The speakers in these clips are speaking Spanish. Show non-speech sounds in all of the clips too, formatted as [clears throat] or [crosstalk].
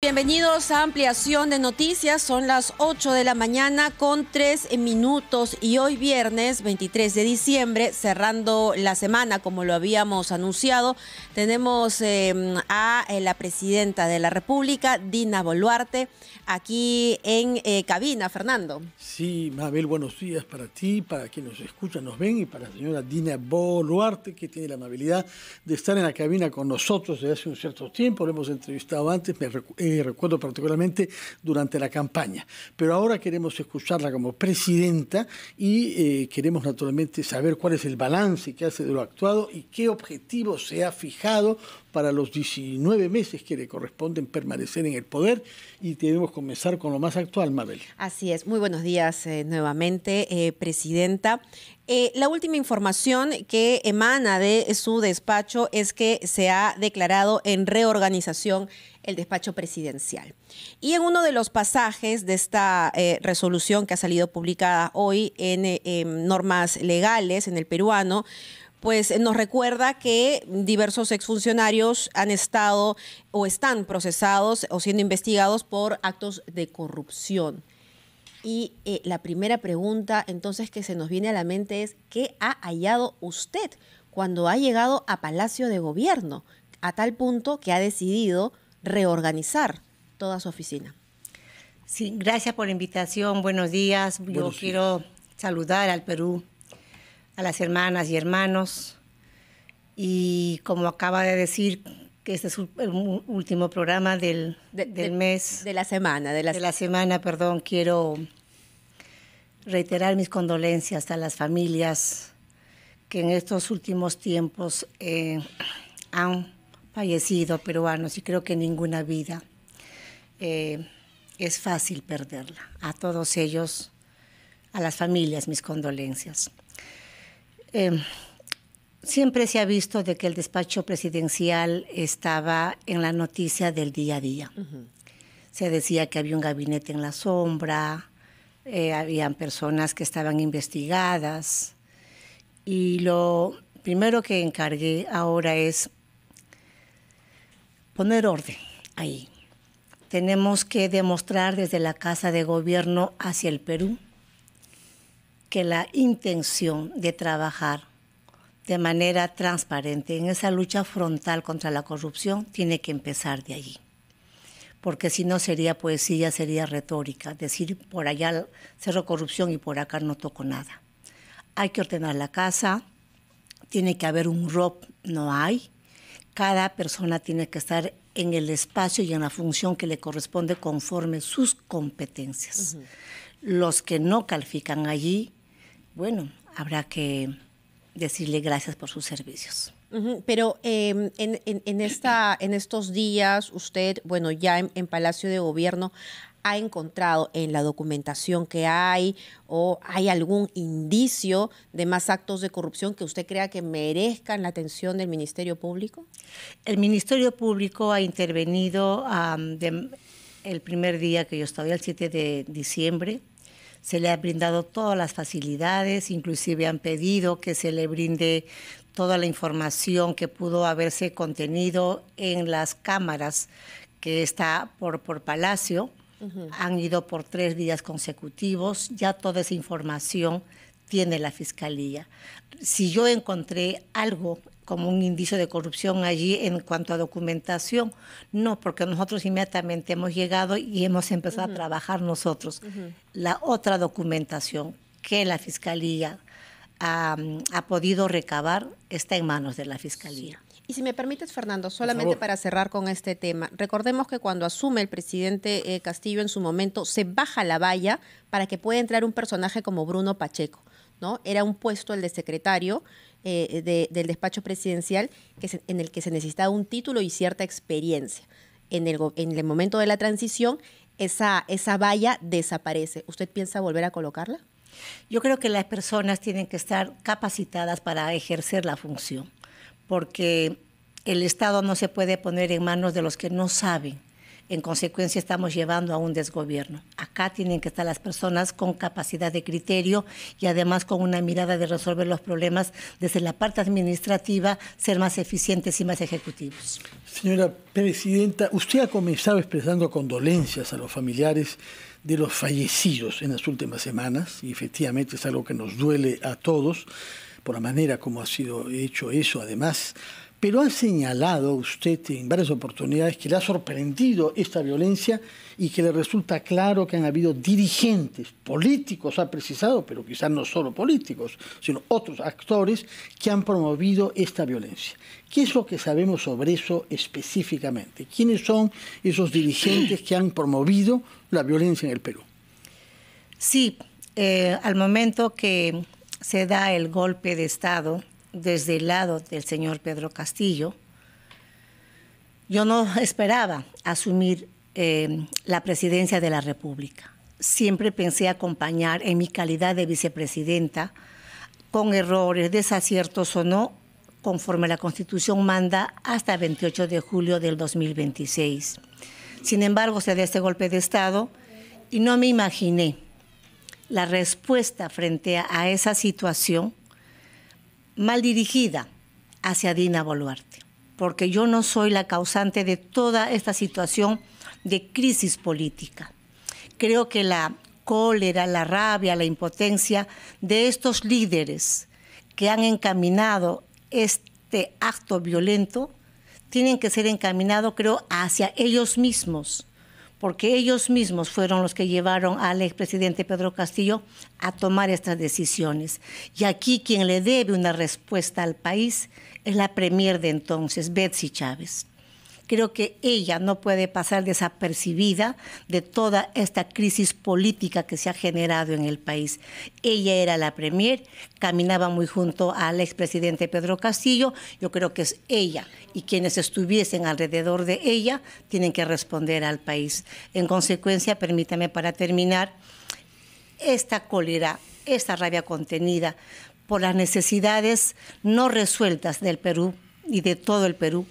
Bienvenidos a ampliación de noticias. Son las 8 de la mañana con 3 minutos y hoy viernes 23 de diciembre, cerrando la semana como lo habíamos anunciado, tenemos em, a eh, la presidenta de la República, Dina Boluarte, aquí en eh, cabina. Fernando. Sí, Mabel, buenos días para ti, para quienes nos escuchan, nos ven y para la señora Dina Boluarte, que tiene la amabilidad de estar en la cabina con nosotros desde hace un cierto tiempo. Lo hemos entrevistado antes. Me este recuerdo particularmente durante la campaña. Pero ahora queremos escucharla como presidenta y eh, queremos naturalmente saber cuál es el balance que hace de lo actuado y qué objetivo se ha fijado para los 19 meses que le corresponden permanecer en el poder y debemos comenzar con lo más actual, Mabel. Así es, muy buenos días eh, nuevamente, eh, Presidenta. la última información que emana de su despacho es que se ha declarado en reorganización el despacho presidencial. Y en uno de los pasajes de esta eh, resolución que ha salido publicada hoy en, eh, normas legales en el peruano, pues eh, nos recuerda que diversos exfuncionarios han estado o están procesados o siendo investigados por actos de corrupción. Y la primera pregunta entonces que se nos viene a la mente es, ¿qué ha hallado usted cuando ha llegado a Palacio de Gobierno? A tal punto que ha decidido reorganizar toda su oficina. Sí, gracias por la invitación. Buenos días. Yo quiero saludar al Perú, a las hermanas y hermanos. Y como acaba de decir, que este es el último programa del, mes. De, la semana. De la, de la semana, perdón. Quiero reiterar mis condolencias a las familias que en estos últimos tiempos eh, han fallecido peruanos y creo que ninguna vida eh, es fácil perderla. A todos ellos, a las familias, mis condolencias. Em, siempre se ha visto de que el despacho presidencial estaba en la noticia del día a día. Se decía que había un gabinete en la sombra, eh, habían personas que estaban investigadas y lo primero que encargué ahora es poner orden ahí. Tenemos que demostrar desde la Casa de Gobierno hacia el Perú que la intención de trabajar de manera transparente en esa lucha frontal contra la corrupción tiene que empezar de allí. Porque si no sería poesía, sería retórica. Decir por allá cerró corrupción y por acá no tocó nada. Hay que ordenar la casa, tiene que haber un ROP, no hay cada persona tiene que estar en el espacio y en la función que le corresponde conforme sus competencias. Los que no califican allí, bueno, habrá que decirle gracias por sus servicios. Pero em, en, esta, en estos días, usted, bueno, ya en Palacio de Gobierno, ha encontrado en la documentación que hay o hay algún indicio de más actos de corrupción que usted crea que merezcan la atención del Ministerio Público? El Ministerio Público ha intervenido de, el primer día que yo estaba, el 7 de diciembre. Se le ha brindado todas las facilidades, inclusive han pedido que se le brinde toda la información que pudo haberse contenido en las cámaras que está por, por Palacio han ido por tres días consecutivos, ya toda esa información tiene la Fiscalía. Si yo encontré algo como un indicio de corrupción allí en cuanto a documentación. No, porque nosotros inmediatamente hemos llegado y hemos empezado a trabajar nosotros. La otra documentación que la Fiscalía ha, podido recabar está en manos de la Fiscalía. Y si me permites, Fernando, solamente para cerrar con este tema, recordemos que cuando asume el presidente eh, Castillo en su momento, se baja la valla para que pueda entrar un personaje como Bruno Pacheco. ¿no? Era un puesto el de secretario eh, del despacho presidencial que en el que se necesitaba un título y cierta experiencia. En el, momento de la transición, esa valla desaparece. ¿Usted piensa volver a colocarla? Yo creo que las personas tienen que estar capacitadas para ejercer la función porque el Estado no se puede poner en manos de los que no saben. En consecuencia, estamos llevando a un desgobierno. Acá tienen que estar las personas con capacidad de criterio y además con una mirada de resolver los problemas desde la parte administrativa, ser más eficientes y más ejecutivos. Señora Presidenta, usted ha comenzado expresando condolencias a los familiares de los fallecidos en las últimas semanas y efectivamente es algo que nos duele a todos por la manera como ha sido hecho eso además, pero ha señalado usted en varias oportunidades que le ha sorprendido esta violencia y que le resulta claro que han habido dirigentes políticos, ha precisado, pero quizás no solo políticos, sino otros actores que han promovido esta violencia. ¿Qué es lo que sabemos sobre eso específicamente? ¿Quiénes son esos dirigentes que han promovido la violencia en el Perú? Sí, eh, al momento que se da el golpe de Estado desde el lado del señor Pedro Castillo, yo no esperaba asumir eh, la presidencia de la República. Siempre pensé acompañar en mi calidad de vicepresidenta con errores, desaciertos o no, conforme la Constitución manda hasta 28 de julio del 2026. Sin embargo, se da este golpe de Estado y no me imaginé la respuesta frente a, esa situación mal dirigida hacia Dina Boluarte, porque yo no soy la causante de toda esta situación de crisis política. Creo que la cólera, la rabia, la impotencia de estos líderes que han encaminado este acto violento tienen que ser encaminados, creo, hacia ellos mismos porque ellos mismos fueron los que llevaron al expresidente Pedro Castillo a tomar estas decisiones. Y aquí quien le debe una respuesta al país es la premier de entonces, Betsy Chávez. Creo que ella no puede pasar desapercibida de toda esta crisis política que se ha generado en el país. Ella era la premier, caminaba muy junto al expresidente Pedro Castillo. Yo creo que es ella y quienes estuviesen alrededor de ella tienen que responder al país. En consecuencia, permítame para terminar, esta cólera, esta rabia contenida por las necesidades no resueltas del Perú y de todo el Perú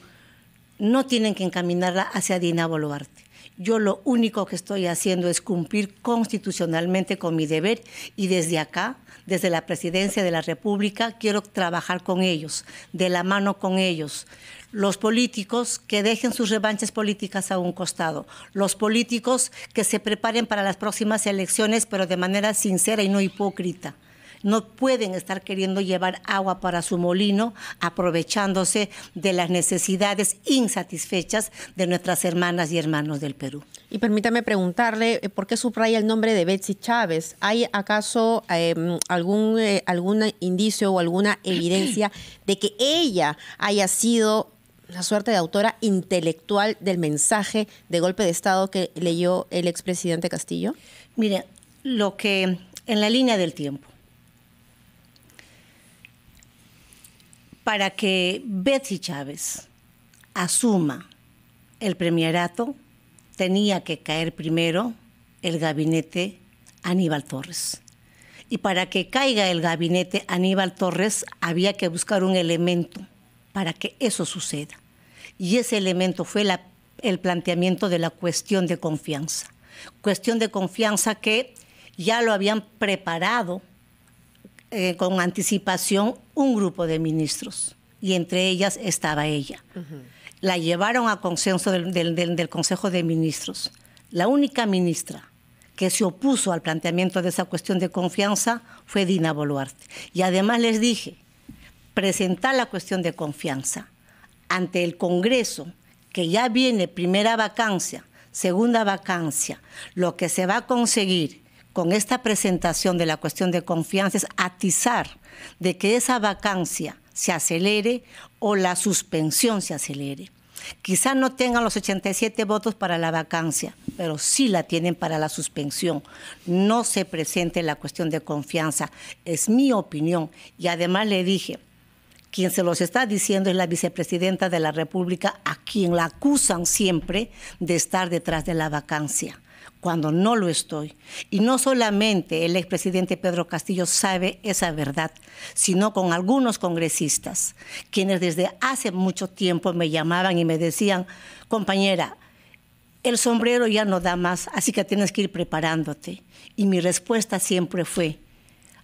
no tienen que encaminarla hacia Dina Boluarte. Yo lo único que estoy haciendo es cumplir constitucionalmente con mi deber y desde acá, desde la Presidencia de la República, quiero trabajar con ellos, de la mano con ellos. Los políticos que dejen sus revanchas políticas a un costado. Los políticos que se preparen para las próximas elecciones, pero de manera sincera y no hipócrita no pueden estar queriendo llevar agua para su molino, aprovechándose de las necesidades insatisfechas de nuestras hermanas y hermanos del Perú. Y permítame preguntarle, eh, ¿por qué subraya el nombre de Betsy Chávez? ¿Hay acaso em, eh, algún, indicio o alguna [clears throat] evidencia de que ella haya sido la suerte de autora intelectual del mensaje de golpe de Estado que leyó el expresidente Castillo? Mire, lo que en la línea del tiempo, para que Betsy Chávez asuma el premierato, tenía que caer primero el gabinete Aníbal Torres. Y para que caiga el gabinete Aníbal Torres había que buscar un elemento para que eso suceda. Y ese elemento fue el planteamiento de la cuestión de confianza. Cuestión de confianza que ya lo habían preparado eh, con anticipación un grupo de ministros y entre ellas estaba ella. La llevaron a consenso del, del, Consejo de Ministros. La única ministra que se opuso al planteamiento de esa cuestión de confianza fue Dina Boluarte. Y además les dije, presentar la cuestión de confianza ante el Congreso, que ya viene primera vacancia, segunda vacancia, lo que se va a conseguir con esta presentación de la cuestión de confianza es atizar de que esa vacancia se acelere o la suspensión se acelere. Quizá no tengan los 87 votos para la vacancia, pero sí la tienen para la suspensión. No se presente la cuestión de confianza. Es mi opinión. Y además le dije, quien se los está diciendo es la vicepresidenta de la República, a quien la acusan siempre de estar detrás de la vacancia cuando no lo estoy. Y no solamente el expresidente Pedro Castillo sabe esa verdad, sino con algunos congresistas, quienes desde hace mucho tiempo me llamaban y me decían, compañera, el sombrero ya no da más, así que tienes que ir preparándote. Y mi respuesta siempre fue,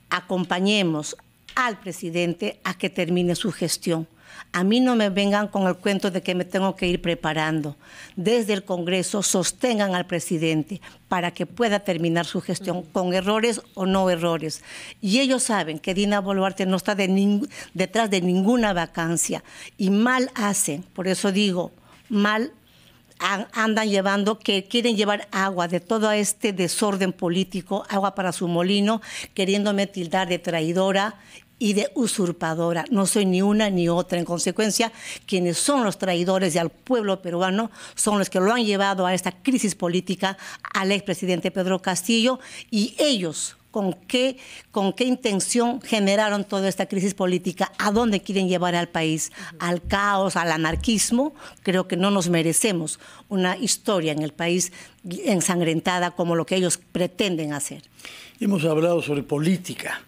acompañemos al presidente a que termine su gestión. A mí no me vengan con el cuento de que me tengo que ir preparando. Desde el Congreso sostengan al presidente para que pueda terminar su gestión, con errores o no errores. Y ellos saben que Dina Boluarte no está detrás de ninguna vacancia y mal hacen, por eso digo, mal andan llevando, que quieren llevar agua de todo este desorden político, agua para su molino, queriéndome tildar de traidora y de usurpadora. No soy ni una ni otra. En consecuencia, quienes son los traidores y al pueblo peruano son los que lo han llevado a esta crisis política al expresidente Pedro Castillo y ellos con qué, con qué intención generaron toda esta crisis política, a dónde quieren llevar al país, al caos, al anarquismo. Creo que no nos merecemos una historia en el país ensangrentada como lo que ellos pretenden hacer. Hemos hablado sobre política,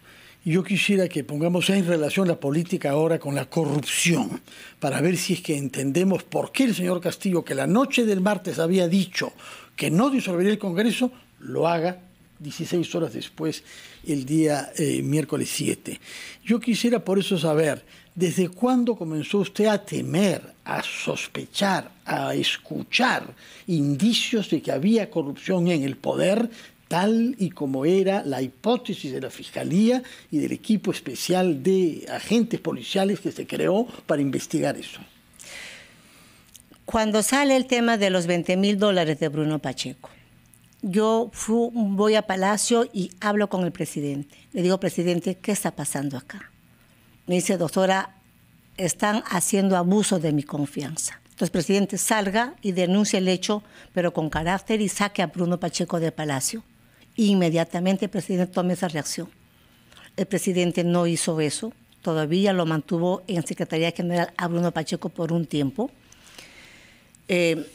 yo quisiera que pongamos en relación la política ahora con la corrupción, para ver si es que entendemos por qué el señor Castillo, que la noche del martes había dicho que no disolvería el Congreso, lo haga 16 horas después, el día eh, miércoles 7. Yo quisiera por eso saber, ¿desde cuándo comenzó usted a temer, a sospechar, a escuchar indicios de que había corrupción en el poder tal y como era la hipótesis de la Fiscalía y del equipo especial de agentes policiales que se creó para investigar eso. Cuando sale el tema de los 20 mil dólares de Bruno Pacheco, yo voy a Palacio y hablo con el presidente. Le digo, presidente, ¿qué está pasando acá? Me dice, doctora, están haciendo abuso de mi confianza. Entonces, presidente, salga y denuncie el hecho, pero con carácter y saque a Bruno Pacheco de Palacio inmediatamente el presidente tomó esa reacción. El presidente no hizo eso, todavía lo mantuvo en Secretaría General a Bruno Pacheco por un tiempo. Eh,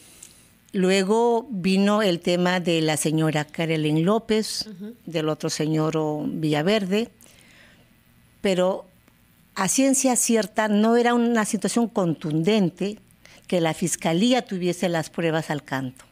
luego vino el tema de la señora Carolyn López, del otro señor Villaverde, pero a ciencia cierta no era una situación contundente que la Fiscalía tuviese las pruebas al canto.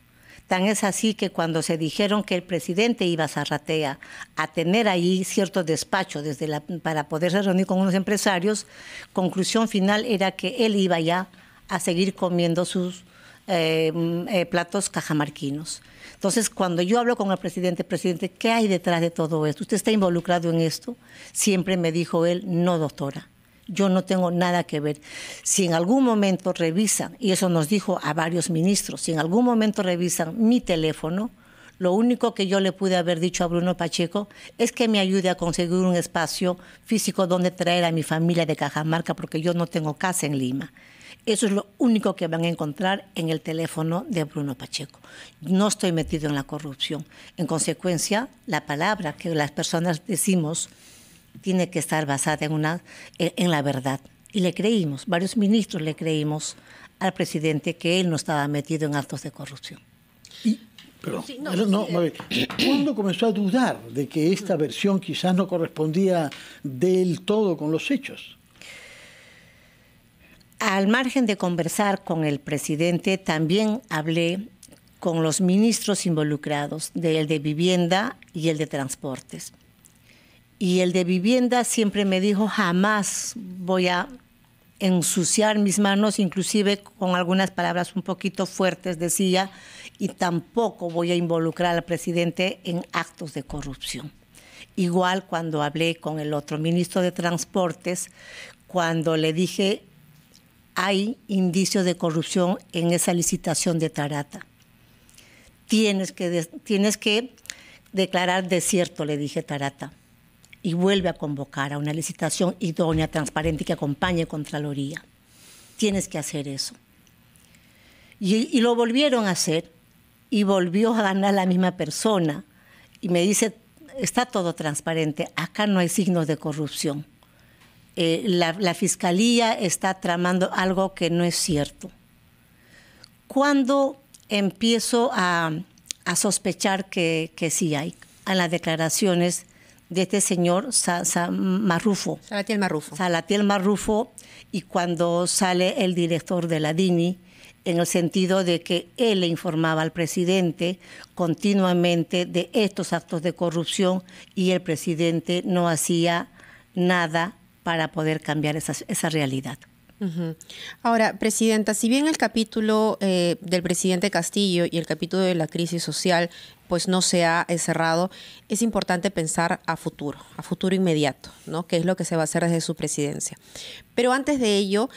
Tan es así que cuando se dijeron que el presidente iba a Zarratea a tener ahí cierto despacho desde la, para poderse reunir con unos empresarios, conclusión final era que él iba ya a seguir comiendo sus eh, mm, eh, platos cajamarquinos. Entonces, cuando yo hablo con el presidente, presidente, ¿qué hay detrás de todo esto? ¿Usted está involucrado en esto? Siempre me dijo él, no, doctora yo no tengo nada que ver. Si en algún momento revisan, y eso nos dijo a varios ministros, si en algún momento revisan mi teléfono, lo único que yo le pude haber dicho a Bruno Pacheco es que me ayude a conseguir un espacio físico donde traer a mi familia de Cajamarca, porque yo no tengo casa en Lima. Eso es lo único que van a encontrar en el teléfono de Bruno Pacheco. No estoy metido en la corrupción. En consecuencia, la palabra que las personas decimos tiene que estar basada en, una, en, la verdad. Y le creímos, varios ministros le creímos al presidente que él no estaba metido en actos de corrupción. Eh. ¿cuándo comenzó a dudar de que esta versión quizás no correspondía del todo con los hechos? Al margen de conversar con el presidente, también hablé con los ministros involucrados, del de vivienda y el de transportes. Y el de vivienda siempre me dijo, jamás voy a ensuciar mis manos, inclusive con algunas palabras un poquito fuertes, decía, y tampoco voy a involucrar al presidente en actos de corrupción. Igual cuando hablé con el otro ministro de Transportes, cuando le dije, hay indicios de corrupción en esa licitación de Tarata. Tienes que, tienes que declarar desierto, le dije Tarata y vuelve a convocar a una licitación idónea, transparente y que acompañe Contraloría. Tienes que hacer eso. Y, lo volvieron a hacer y volvió a ganar la misma persona y me dice, está todo transparente, acá no hay signos de corrupción. Eh, la, fiscalía está tramando algo que no es cierto. Cuando empiezo a, a sospechar que, que, sí hay, a las declaraciones de este señor Marrufo. Salatiel Marrufo. Salatiel Marrufo, y cuando sale el director de la DINI, en el sentido de que él le informaba al presidente continuamente de estos actos de corrupción y el presidente no hacía nada para poder cambiar esa, esa realidad. Ahora, Presidenta, si bien el capítulo eh, del presidente Castillo y el capítulo de la crisis social pues no se ha cerrado, es importante pensar a futuro, a futuro inmediato, ¿no? Que es lo que se va a hacer desde su presidencia. Pero antes de ello,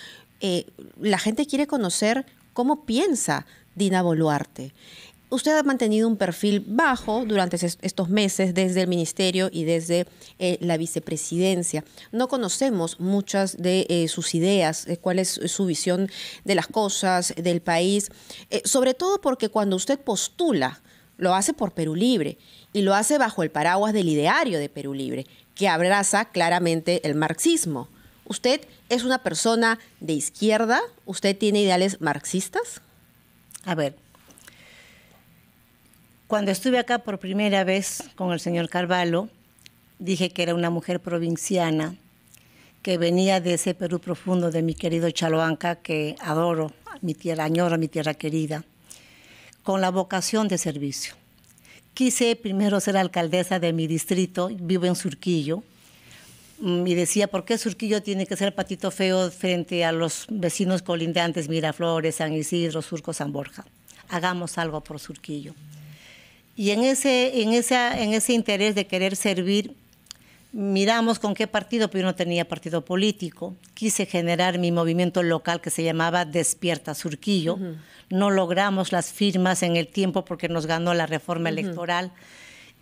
eh, la gente quiere conocer cómo piensa Dina Boluarte usted ha mantenido un perfil bajo durante estos meses desde el ministerio y desde eh, la vicepresidencia. No conocemos muchas de eh, sus ideas, eh, cuál es su visión de las cosas, del país, sobre todo porque cuando usted postula, lo hace por Perú Libre y lo hace bajo el paraguas del ideario de Perú Libre, que abraza claramente el marxismo. ¿Usted es una persona de izquierda? ¿Usted tiene ideales marxistas? A ver, cuando estuve acá por primera vez con el señor Carvalho, dije que era una mujer provinciana que venía de ese Perú profundo de mi querido Chaloanca, que adoro, mi tierra, añoro mi tierra querida, con la vocación de servicio. Quise primero ser alcaldesa de mi distrito, vivo en Surquillo, mm, y decía, ¿por qué Surquillo tiene que ser patito feo frente a los vecinos colindantes, Miraflores, San Isidro, Surco, San Borja? Hagamos algo por Surquillo. Y en ese, en, en ese interés de querer servir, miramos con qué partido, pero yo no tenía partido político. Quise generar mi movimiento local que se llamaba Despierta Surquillo. No logramos las firmas en el tiempo porque nos ganó la reforma electoral.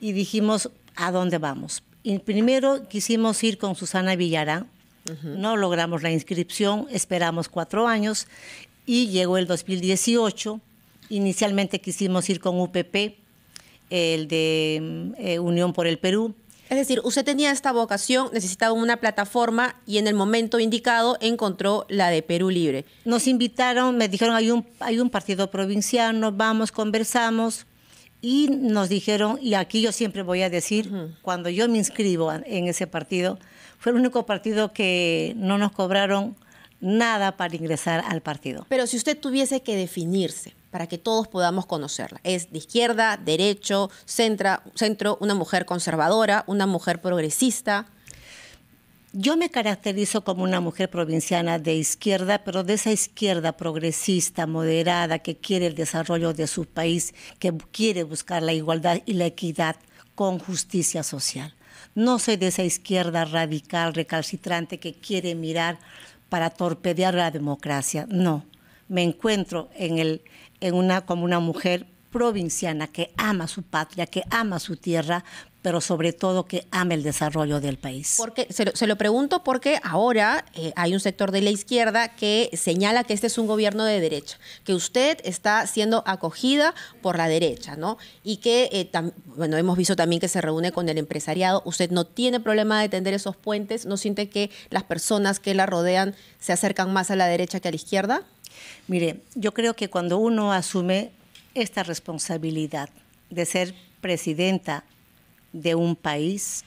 Y dijimos, ¿a dónde vamos? primero quisimos ir con Susana Villarán. No logramos la inscripción, esperamos cuatro años y llegó el 2018. Inicialmente quisimos ir con UPP, el de mm, eh, Unión por el Perú. Es decir, usted tenía esta vocación, necesitaba una plataforma y en el momento indicado encontró la de Perú Libre. Nos invitaron, me dijeron, hay un, hay un partido provinciano, vamos, conversamos y nos dijeron, y aquí yo siempre voy a decir, cuando yo me inscribo en ese partido, fue el único partido que no nos cobraron nada para ingresar al partido. Pero si usted tuviese que definirse, para que todos podamos conocerla. Es de izquierda, derecho, centra, centro, una mujer conservadora, una mujer progresista. Yo me caracterizo como una mujer provinciana de izquierda, pero de esa izquierda progresista, moderada, que quiere el desarrollo de su país, que quiere buscar la igualdad y la equidad con justicia social. No soy de esa izquierda radical, recalcitrante, que quiere mirar para torpedear la democracia. No, me encuentro en el, en una, como una mujer provinciana que ama su patria, que ama su tierra, pero sobre todo que ama el desarrollo del país. Porque, se, lo, pregunto porque ahora eh, hay un sector de la izquierda que señala que este es un gobierno de derecha, que usted está siendo acogida por la derecha, ¿no? Y que, eh, bueno, hemos visto también que se reúne con el empresariado, usted no tiene problema de tender esos puentes, ¿no siente que las personas que la rodean se acercan más a la derecha que a la izquierda? Mire, yo creo que cuando uno asume esta responsabilidad de ser presidenta de un país,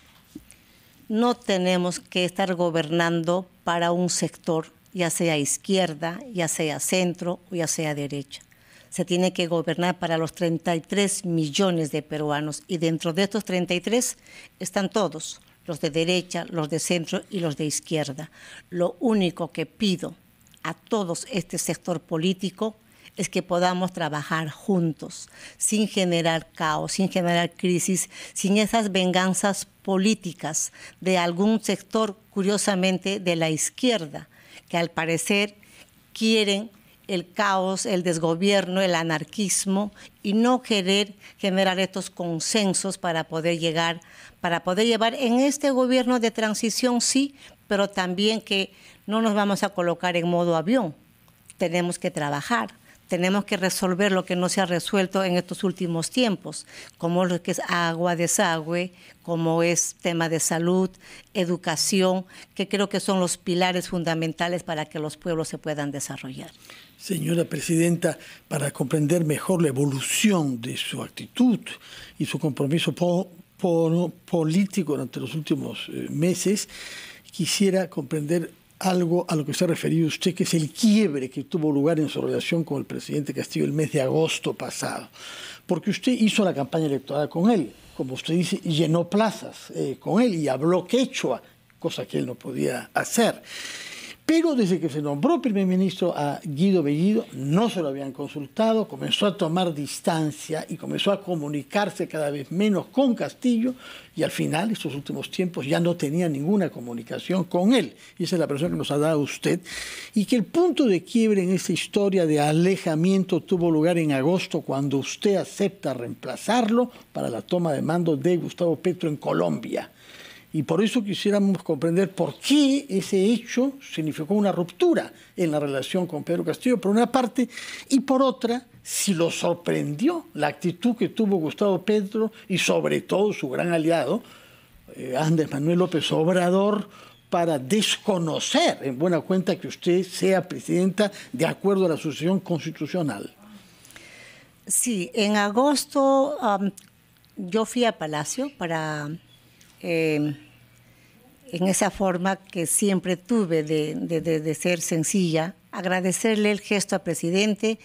no tenemos que estar gobernando para un sector, ya sea izquierda, ya sea centro o ya sea derecha. Se tiene que gobernar para los 33 millones de peruanos y dentro de estos 33 están todos, los de derecha, los de centro y los de izquierda. Lo único que pido a todos este sector político es que podamos trabajar juntos, sin generar caos, sin generar crisis, sin esas venganzas políticas de algún sector, curiosamente, de la izquierda, que al parecer quieren el caos, el desgobierno, el anarquismo y no querer generar estos consensos para poder llegar, para poder llevar en este gobierno de transición, sí, pero también que no nos vamos a colocar en modo avión. Tenemos que trabajar, tenemos que resolver lo que no se ha resuelto en estos últimos tiempos, como lo que es agua, desagüe, como es tema de salud, educación, que creo que son los pilares fundamentales para que los pueblos se puedan desarrollar. Señora Presidenta, para comprender mejor la evolución de su actitud y su compromiso político durante los últimos eh, meses, quisiera comprender algo a lo que se ha referido usted, que es el quiebre que tuvo lugar en su relación con el presidente Castillo el mes de agosto pasado. Porque usted hizo la campaña electoral con él, como usted dice, llenó plazas eh, con él y habló quechua, cosa que él no podía hacer. Pero desde que se nombró primer ministro a Guido Bellido, no se lo habían consultado, comenzó a tomar distancia y comenzó a comunicarse cada vez menos con Castillo y al final, estos últimos tiempos, ya no tenía ninguna comunicación con él. Y esa es la persona que nos ha dado usted. Y que el punto de quiebre en esa historia de alejamiento tuvo lugar en agosto cuando usted acepta reemplazarlo para la toma de mando de Gustavo Petro en Colombia. Y por eso quisiéramos comprender por qué ese hecho significó una ruptura en la relación con Pedro Castillo, por una parte, y por otra, si lo sorprendió la actitud que tuvo Gustavo Pedro y sobre todo su gran aliado, eh, Andrés Manuel López Obrador, para desconocer, en buena cuenta, que usted sea presidenta de acuerdo a la sucesión constitucional. Sí, en agosto yo fui a Palacio para Em, en esa forma que siempre tuve de, de, de, ser sencilla, agradecerle el gesto al presidente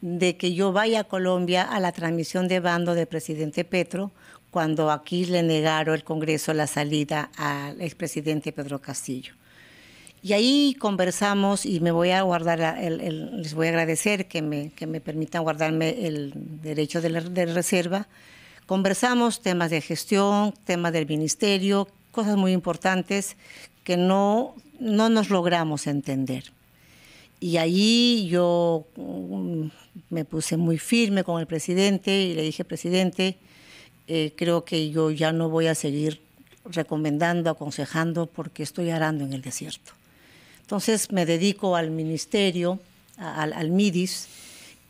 de que yo vaya a Colombia a la transmisión de bando del presidente Petro, cuando aquí le negaron el Congreso la salida al expresidente Pedro Castillo. Y ahí conversamos y me voy a guardar, les voy a agradecer que me, que me permitan guardarme el derecho de reserva Conversamos temas de gestión, temas del ministerio, cosas muy importantes que no, no nos logramos entender. Y ahí yo mm, me puse muy firme con el presidente y le dije, presidente, eh, creo que yo ya no voy a seguir recomendando, aconsejando, porque estoy arando en el desierto. Entonces me dedico al ministerio, al, al MIDIS,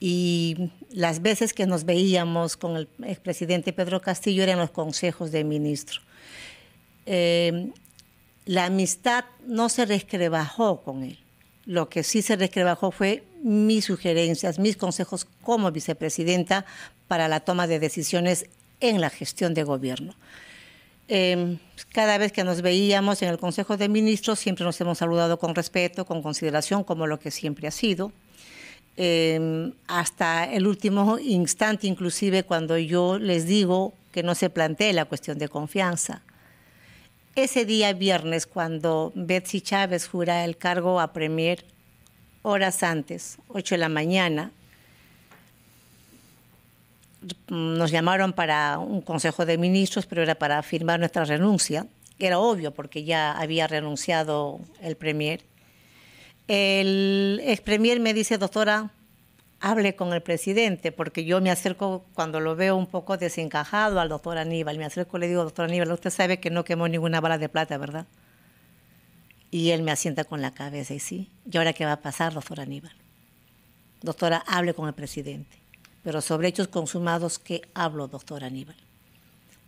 y las veces que nos veíamos con el expresidente Pedro Castillo eran los consejos de ministro. Eh, la amistad no se resquebrajó con él. Lo que sí se resquebrajó fue mis sugerencias, mis consejos como vicepresidenta para la toma de decisiones en la gestión de gobierno. Eh, cada vez que nos veíamos en el Consejo de Ministros siempre nos hemos saludado con respeto, con consideración, como lo que siempre ha sido. Em, hasta el último instante, inclusive cuando yo les digo que no se plantee la cuestión de confianza. Ese día viernes, cuando Betsy Chávez jura el cargo a Premier, horas antes, 8 de la mañana, nos llamaron para un consejo de ministros, pero era para firmar nuestra renuncia. Era obvio porque ya había renunciado el Premier. El ex premier me dice, doctora, hable con el presidente, porque yo me acerco cuando lo veo un poco desencajado al doctor Aníbal. Me acerco y le digo, doctor Aníbal, usted sabe que no quemó ninguna bala de plata, ¿verdad? Y él me asienta con la cabeza y sí. ¿Y ahora qué va a pasar, doctor Aníbal? Doctora, hable con el presidente. Pero sobre hechos consumados, ¿qué hablo, doctor Aníbal?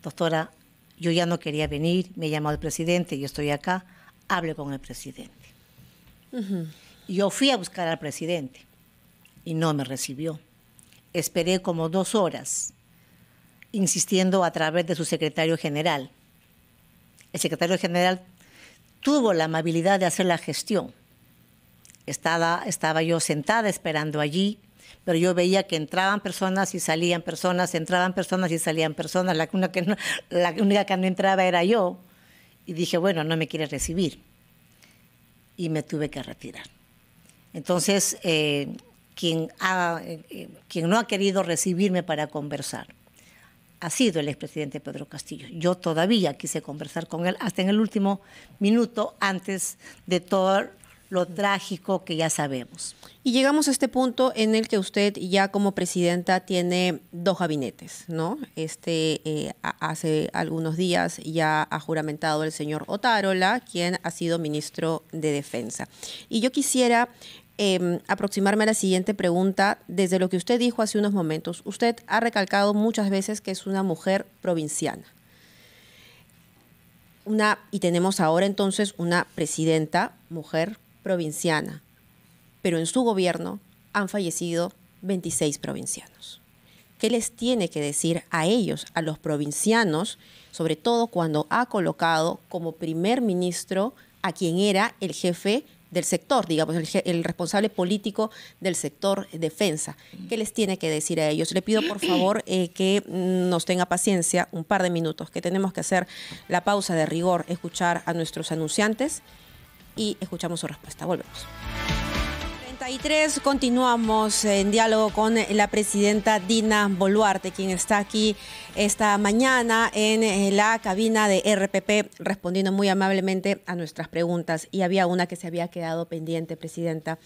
Doctora, yo ya no quería venir, me llamó llamado el presidente, yo estoy acá, hable con el presidente. Yo fui a buscar al presidente y no me recibió. Esperé como dos horas insistiendo a través de su secretario general. El secretario general tuvo la amabilidad de hacer la gestión. Estaba, yo sentada esperando allí, pero yo veía que entraban personas y salían personas, entraban personas y salían personas. La, única que no, la única que no entraba era yo. Y dije, bueno, no me quiere recibir y me tuve que retirar. Entonces, eh, quien, ha, eh, eh, quien no ha querido recibirme para conversar ha sido el expresidente Pedro Castillo. Yo todavía quise conversar con él hasta en el último minuto antes de todo lo trágico que ya sabemos. Y llegamos a este punto en el que usted ya como presidenta tiene dos gabinetes, ¿no? Este eh, hace algunos días ya ha juramentado el señor Otárola, quien ha sido ministro de Defensa. Y yo quisiera em, aproximarme a la siguiente pregunta desde lo que usted dijo hace unos momentos. Usted ha recalcado muchas veces que es una mujer provinciana. Una, y tenemos ahora entonces una presidenta, mujer provinciana, pero en su gobierno han fallecido 26 provincianos. ¿Qué les tiene que decir a ellos, a los provincianos, sobre todo cuando ha colocado como primer ministro a quien era el jefe del sector, digamos, el, responsable político del sector defensa. ¿Qué les tiene que decir a ellos? Le pido por favor eh, que nos tenga paciencia un par de minutos, que tenemos que hacer la pausa de rigor, escuchar a nuestros anunciantes y escuchamos su respuesta. Volvemos. 33 continuamos en diálogo con la presidenta Dina Boluarte, quien está aquí esta mañana en la cabina de RPP respondiendo muy amablemente a nuestras preguntas. Y había una que se había quedado pendiente, presidenta,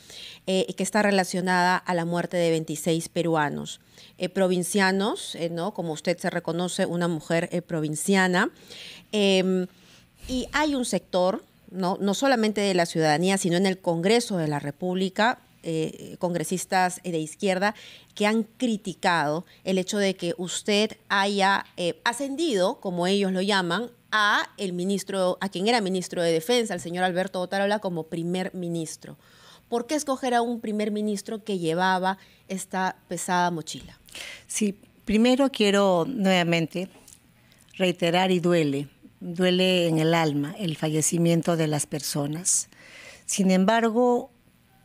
eh, que está relacionada a la muerte de 26 peruanos eh, provincianos, eh, ¿no? Como usted se reconoce, una mujer provinciana. Em, y hay un sector no, solamente de la ciudadanía, sino en el Congreso de la República, eh, congresistas de izquierda que han criticado el hecho de que usted haya eh, ascendido, como ellos lo llaman, a el ministro, a quien era ministro de Defensa, el señor Alberto Otarola, como primer ministro. ¿Por qué escoger a un primer ministro que llevaba esta pesada mochila? Sí, primero quiero nuevamente reiterar y duele duele en el alma el fallecimiento de las personas. Sin embargo,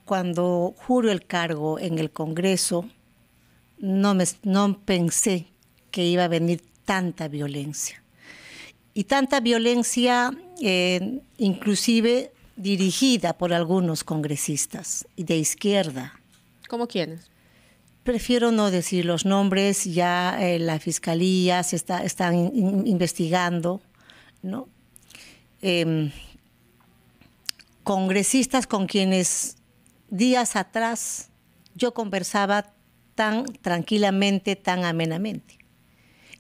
cuando juro el cargo en el Congreso, no, me, no pensé que iba a venir tanta violencia. Y tanta violencia eh, inclusive dirigida por algunos congresistas de izquierda. ¿Cómo quiénes? Prefiero no decir los nombres, ya eh, la fiscalía se está, están investigando Em, congresistas con quienes días atrás yo conversaba tan tranquilamente, tan amenamente.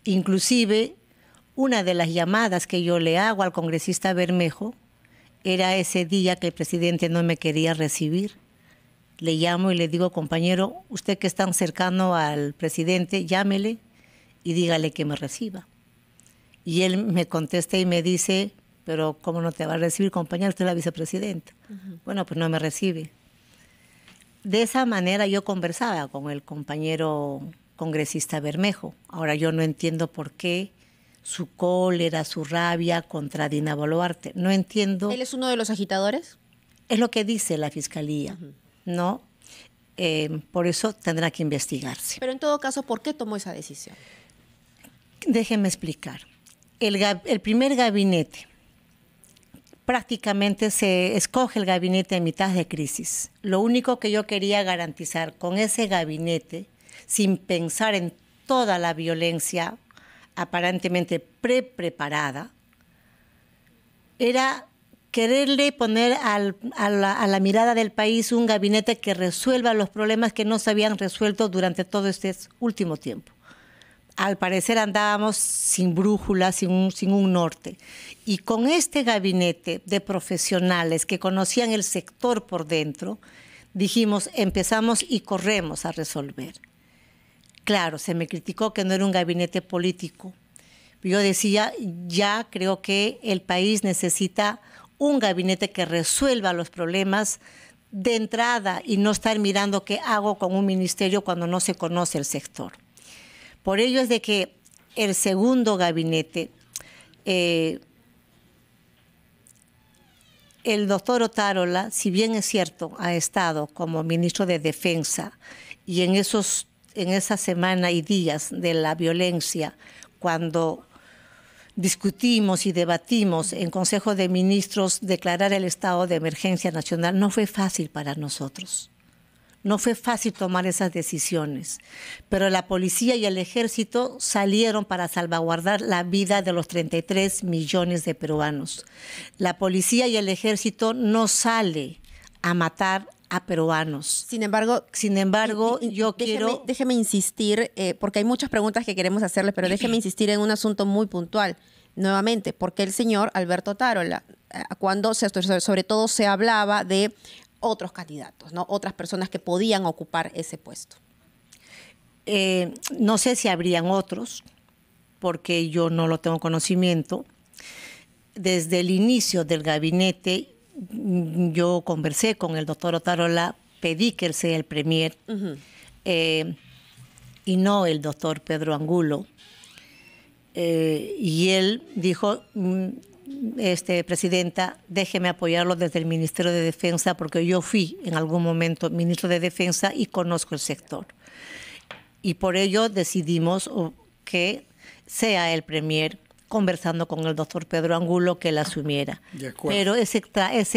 Inclusive, una de las llamadas que yo le hago al congresista Bermejo era ese día que el presidente no me quería recibir. Le llamo y le digo, compañero, usted que está tan cercano al presidente, llámele y dígale que me reciba. Y él me contesta y me dice, pero ¿cómo no te va a recibir, compañero, Usted es la vicepresidenta. Bueno, pues no me recibe. De esa manera yo conversaba con el compañero congresista Bermejo. Ahora yo no entiendo por qué su cólera, su rabia contra Dina Boluarte. No entiendo. ¿Él es uno de los agitadores? Es lo que dice la fiscalía, ¿no? Eh, por eso tendrá que investigarse. Pero en todo caso, ¿por qué tomó esa decisión? Déjenme explicar el, primer gabinete prácticamente se escoge el gabinete en mitad de crisis. Lo único que yo quería garantizar con ese gabinete, sin pensar en toda la violencia aparentemente pre-preparada, era quererle poner a, la, mirada del país un gabinete que resuelva los problemas que no se habían resuelto durante todo este último tiempo al parecer andábamos sin brújula, sin un, norte. Y con este gabinete de profesionales que conocían el sector por dentro, dijimos, empezamos y corremos a resolver. Claro, se me criticó que no era un gabinete político. Yo decía, ya creo que el país necesita un gabinete que resuelva los problemas de entrada y no estar mirando qué hago con un ministerio cuando no se conoce el sector. Por ello es de que el segundo gabinete, eh, el doctor Otárola, si bien es cierto, ha estado como ministro de Defensa y en, esos, en esa semana y días de la violencia, cuando discutimos y debatimos en Consejo de Ministros declarar el estado de emergencia nacional, no fue fácil para nosotros no fue fácil tomar esas decisiones, pero la policía y el ejército salieron para salvaguardar la vida de los 33 millones de peruanos. La policía y el ejército no sale a matar a peruanos. Sin embargo, sin embargo, yo quiero déjeme insistir eh, porque hay muchas preguntas que queremos hacerles, pero déjeme insistir en un asunto muy puntual. Nuevamente, porque el señor Alberto Tarola, eh, cuando se, sobre todo se hablaba de otros candidatos, ¿no? otras personas que podían ocupar ese puesto. Eh, no sé si habrían otros, porque yo no lo tengo conocimiento. Desde el inicio del gabinete, mm, yo conversé con el doctor Otarola, pedí que él sea el premier, eh, y no el doctor Pedro Angulo. Eh, y él dijo, mm, este, Presidenta, déjeme apoyarlo desde el Ministerio de Defensa, porque yo fui en algún momento ministro de Defensa y conozco el sector. Y por ello decidimos que sea el Premier conversando con el doctor Pedro Angulo que la asumiera. Pero ese,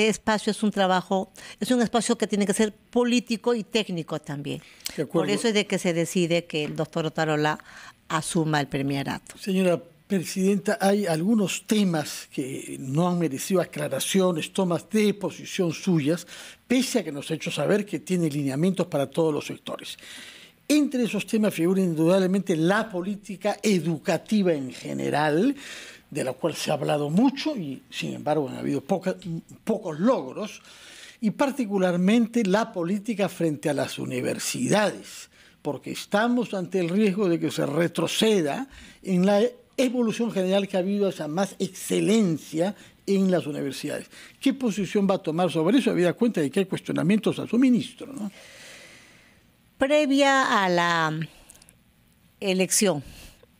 espacio es un trabajo, es un espacio que tiene que ser político y técnico también. Por eso es de que se decide que el doctor Otarola asuma el premierato. Señora Presidenta, hay algunos temas que no han merecido aclaraciones, tomas de posición suyas, pese a que nos ha hecho saber que tiene lineamientos para todos los sectores. Entre esos temas figura indudablemente la política educativa en general, de la cual se ha hablado mucho y sin embargo han habido pocos logros, y particularmente la política frente a las universidades, porque estamos ante el riesgo de que se retroceda en la evolución general que ha habido hacia más excelencia en las universidades. ¿Qué posición va a tomar sobre eso, Había cuenta de que hay cuestionamientos a su ministro? Previa a la elección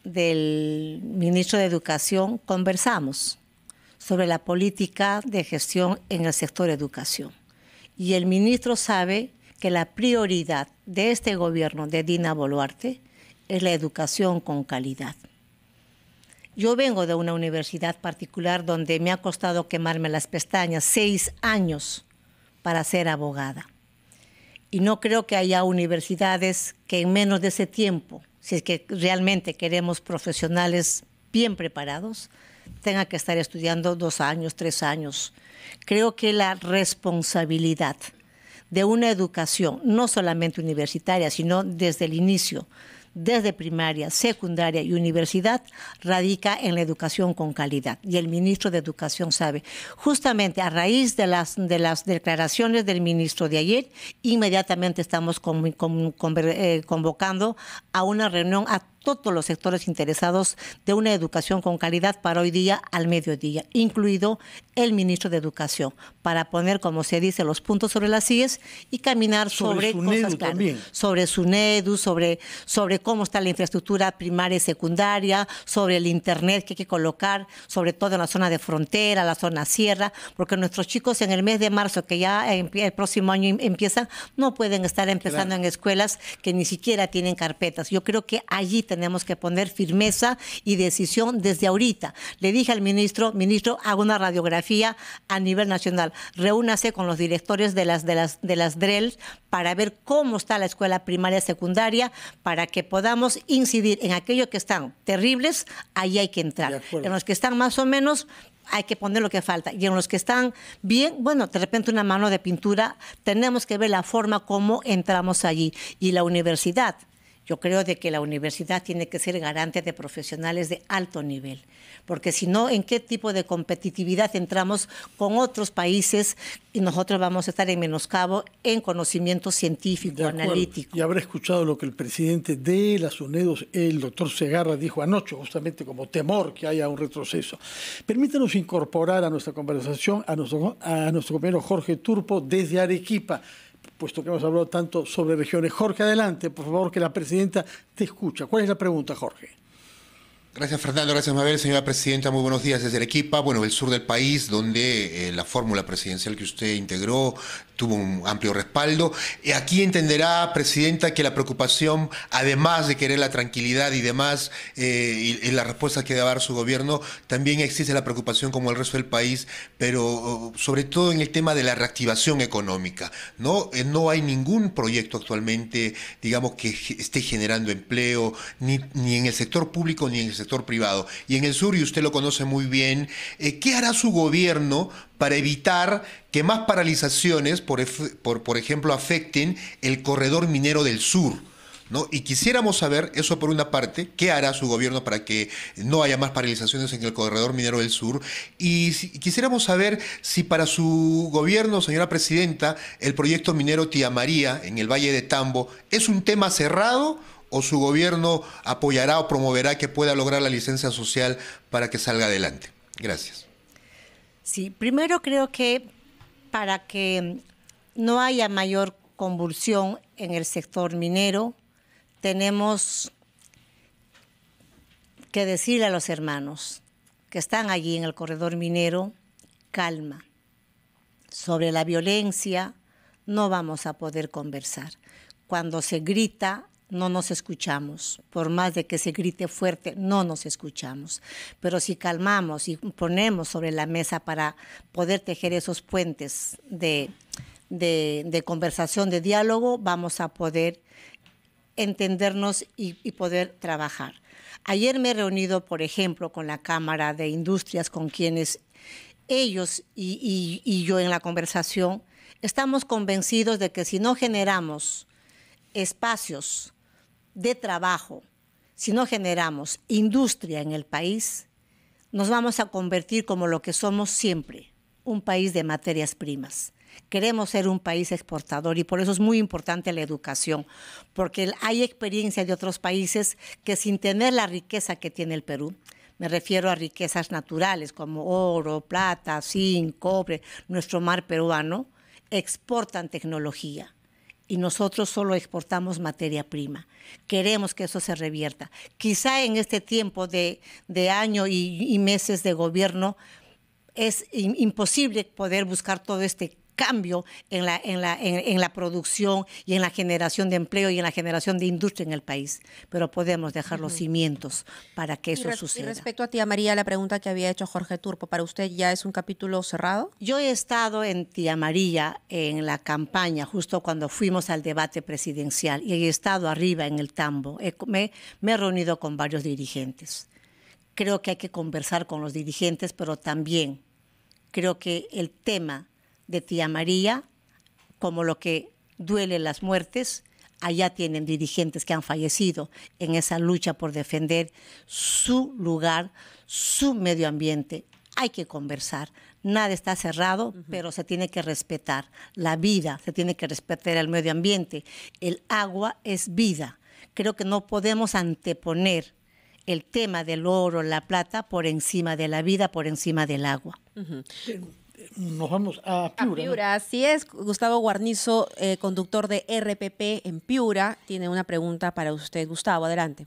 del ministro de Educación, conversamos sobre la política de gestión en el sector educación. Y el ministro sabe que la prioridad de este gobierno de Dina Boluarte es la educación con calidad. Yo vengo de una universidad particular donde me ha costado quemarme las pestañas, seis años para ser abogada. Y no creo que haya universidades que en menos de ese tiempo, si es que realmente queremos profesionales bien preparados, tenga que estar estudiando dos años, tres años. Creo que la responsabilidad de una educación, no solamente universitaria, sino desde el inicio, desde primaria, secundaria y universidad radica en la educación con calidad. Y el ministro de Educación sabe, justamente a raíz de las, de las declaraciones del ministro de ayer, inmediatamente estamos eh, convocando a una reunión actual todos los sectores interesados de una educación con calidad para hoy día al mediodía, incluido el ministro de Educación, para poner, como se dice, los puntos sobre las IES y caminar sobre, sobre cosas claras. También. Sobre SUNEDU, sobre, cómo está la infraestructura primaria y secundaria, sobre el Internet que hay que colocar, sobre todo en la zona de frontera, la zona sierra, porque nuestros chicos en el mes de marzo, que ya el próximo año em-, empieza, no pueden estar empezando en escuelas que ni siquiera tienen carpetas. Yo creo que allí tenemos tenemos que poner firmeza y decisión desde ahorita. Le dije al ministro, ministro, haga una radiografía a nivel nacional, reúnase con los directores de las, de las, de las DREL para ver cómo está la escuela primaria y secundaria, para que podamos incidir en aquellos que están terribles, ahí hay que entrar. En los que están más o menos, hay que poner lo que falta. Y en los que están bien, bueno, de repente una mano de pintura, tenemos que ver la forma como entramos allí. Y la universidad yo creo de que la universidad tiene que ser garante de profesionales de alto nivel, porque si no, ¿en qué tipo de competitividad entramos con otros países y nosotros vamos a estar en menoscabo en conocimiento científico, analítico? Y habrá escuchado lo que el presidente de las UNEDOS, el doctor Segarra, dijo anoche, justamente como temor que haya un retroceso. Permítanos incorporar a nuestra conversación a nuestro, a nuestro compañero Jorge Turpo desde Arequipa puesto que hemos hablado tanto sobre regiones. Jorge, adelante, por favor, que la presidenta te escucha. ¿Cuál es la pregunta, Jorge? Gracias Fernando, gracias Mabel, señora presidenta, muy buenos días desde Arequipa, bueno, el sur del país, donde eh, la fórmula presidencial que usted integró tuvo un amplio respaldo. aquí entenderá, presidenta, que la preocupación, además de querer la tranquilidad y demás, eh, y, la las que debe dar su gobierno, también existe la preocupación como el resto del país, pero oh, sobre todo en el tema de la reactivación económica. No, eh, no hay ningún proyecto actualmente, digamos, que esté generando empleo, ni, ni en el sector público ni en el sector privado. Y en el sur, y usted lo conoce muy bien, eh, ¿qué hará su gobierno para evitar que más paralizaciones, por, por, por ejemplo, afecten el corredor minero del sur? ¿No? Y quisiéramos saber, eso por una parte, qué hará su gobierno para que no haya más paralizaciones en el corredor minero del sur. Y quisiéramos saber si para su gobierno, señora presidenta, el proyecto minero Tía María en el Valle de Tambo es un tema cerrado o su gobierno apoyará o promoverá que pueda lograr la licencia social para que salga adelante? Gracias. Sí, primero creo que para que no haya mayor convulsión en el sector minero, tenemos que decirle a los hermanos que están allí en el corredor minero, calma. Sobre la violencia no vamos a poder conversar. Cuando se grita no nos escuchamos. Por más de que se grite fuerte, no nos escuchamos. Pero si calmamos y ponemos sobre la mesa para poder tejer esos puentes de, conversación, de diálogo, vamos a poder entendernos y, poder trabajar. Ayer me he reunido, por ejemplo, con la Cámara de Industrias, con quienes ellos y yo en la conversación estamos convencidos de que si no generamos espacios de trabajo, si no generamos industria en el país, nos vamos a convertir como lo que somos siempre, un país de materias primas. Queremos ser un país exportador y por eso es muy importante la educación, porque hay experiencia de otros países que sin tener la riqueza que tiene el Perú, me refiero a riquezas naturales como oro, plata, zinc, cobre, nuestro mar peruano, exportan tecnología y nosotros solo exportamos materia prima. Queremos que eso se revierta. Quizá en este tiempo de, año y meses de gobierno es imposible poder buscar todo este cambio en la, en la, en, la producción y en la generación de empleo y en la generación de industria en el país. Pero podemos dejar los cimientos para que eso suceda. Y respecto a tía María, la pregunta que había hecho Jorge Turpo, ¿para usted ya es un capítulo cerrado? Yo he estado en tía María en la campaña, justo cuando fuimos al debate presidencial, y he estado arriba en el tambo. me, me he reunido con varios dirigentes. Creo que hay que conversar con los dirigentes, pero también creo que el tema de Tía María, como lo que duele las muertes, allá tienen dirigentes que han fallecido en esa lucha por defender su lugar, su medio ambiente. Hay que conversar. Nada está cerrado, pero se tiene que respetar la vida, se tiene que respetar el medio ambiente. El agua es vida. Creo que no podemos anteponer el tema del oro, la plata, por encima de la vida, por encima del agua. Nos vamos a Piura. A Piura, así es. Gustavo Guarnizo, eh, conductor de RPP en Piura, tiene una pregunta para usted. Gustavo, adelante.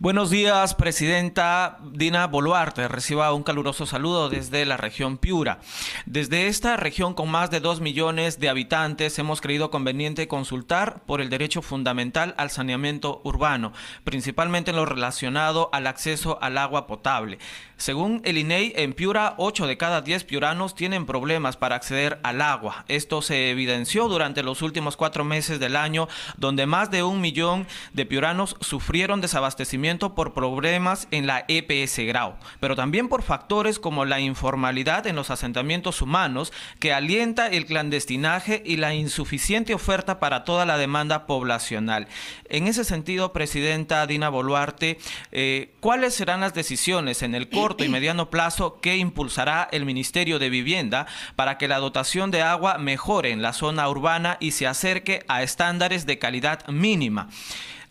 Buenos días, Presidenta Dina Boluarte. Reciba un caluroso saludo desde la región Piura. Desde esta región con más de dos millones de habitantes hemos creído conveniente consultar por el derecho fundamental al saneamiento urbano, principalmente en lo relacionado al acceso al agua potable. Según el INEI, e en Piura, ocho de cada 10 piuranos tienen problemas para acceder al agua. Esto se evidenció durante los últimos cuatro meses del año, donde más de un millón de piuranos sufrieron desabastecimiento por problemas en la EPS Grau, pero también por factores como la informalidad en los asentamientos humanos que alienta el clandestinaje y la insuficiente oferta para toda la demanda poblacional. En ese sentido, Presidenta Dina Boluarte, eh, ¿cuáles serán las decisiones en el corto y mediano plazo que impulsará el Ministerio de Vivienda para que la dotación de agua mejore en la zona urbana y se acerque a estándares de calidad mínima?